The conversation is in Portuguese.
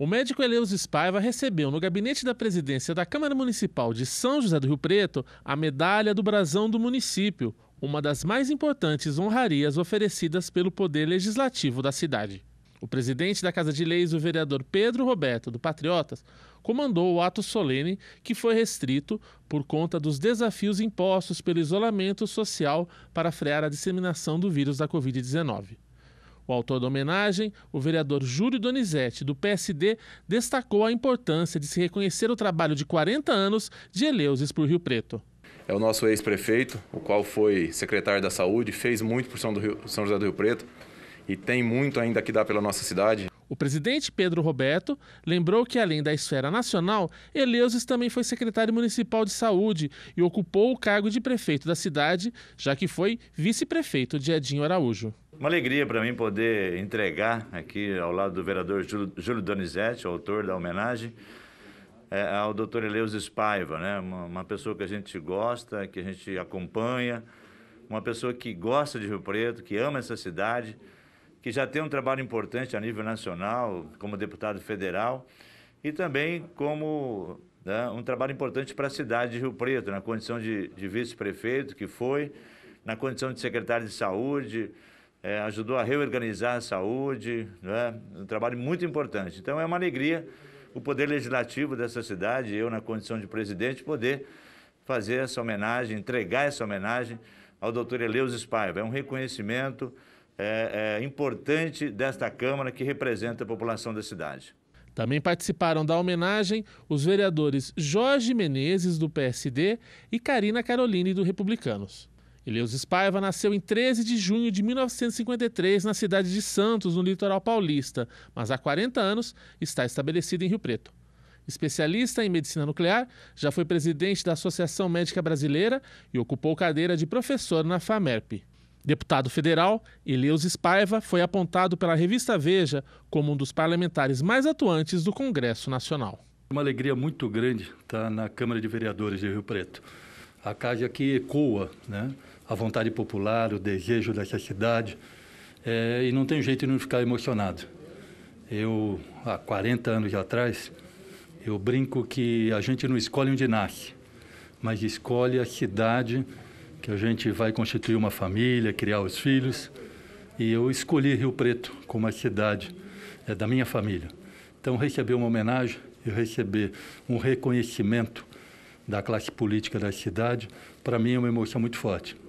O médico Eleusis Paiva recebeu no gabinete da presidência da Câmara Municipal de São José do Rio Preto a medalha do brasão do município, uma das mais importantes honrarias oferecidas pelo Poder Legislativo da cidade. O presidente da Casa de Leis, o vereador Pedro Roberto, do Patriotas, comandou o ato solene, que foi restrito por conta dos desafios impostos pelo isolamento social para frear a disseminação do vírus da Covid-19. O autor da homenagem, o vereador Júlio Donizete, do PSD, destacou a importância de se reconhecer o trabalho de 40 anos de Eleusis por Rio Preto. É o nosso ex-prefeito, o qual foi secretário da Saúde, fez muito por São, do Rio, São José do Rio Preto e tem muito ainda que dar pela nossa cidade. O presidente Pedro Roberto lembrou que, além da esfera nacional, Eleusis também foi secretário municipal de saúde e ocupou o cargo de prefeito da cidade, já que foi vice-prefeito de Edinho Araújo. Uma alegria para mim poder entregar aqui ao lado do vereador Júlio Donizete, autor da homenagem, é, ao doutor Eleus Spaiva, né? Uma, uma, pessoa que a gente gosta, que a gente acompanha, uma pessoa que gosta de Rio Preto, que ama essa cidade, que já tem um trabalho importante a nível nacional, como deputado federal, e também como né, um trabalho importante para a cidade de Rio Preto, na condição de, de vice-prefeito que foi, na condição de secretário de saúde é, ajudou a reorganizar a saúde, né? um trabalho muito importante. Então é uma alegria o poder legislativo dessa cidade, eu na condição de presidente, poder fazer essa homenagem, entregar essa homenagem ao doutor Eleus Paiva. É um reconhecimento é, é, importante desta Câmara que representa a população da cidade. Também participaram da homenagem os vereadores Jorge Menezes, do PSD, e Karina Caroline, do Republicanos. Eleusis Spaiva nasceu em 13 de junho de 1953 na cidade de Santos, no litoral paulista, mas há 40 anos está estabelecido em Rio Preto. Especialista em medicina nuclear, já foi presidente da Associação Médica Brasileira e ocupou cadeira de professor na FAMERP. Deputado federal, Eleusis Spaiva foi apontado pela revista Veja como um dos parlamentares mais atuantes do Congresso Nacional. Uma alegria muito grande estar na Câmara de Vereadores de Rio Preto. A casa aqui ecoa, né? a vontade popular, o desejo dessa cidade. É, e não tem jeito de não ficar emocionado. Eu, há 40 anos atrás, eu brinco que a gente não escolhe onde nasce, mas escolhe a cidade que a gente vai constituir uma família, criar os filhos. E eu escolhi Rio Preto como a cidade é, da minha família. Então, receber uma homenagem e receber um reconhecimento da classe política da cidade, para mim é uma emoção muito forte.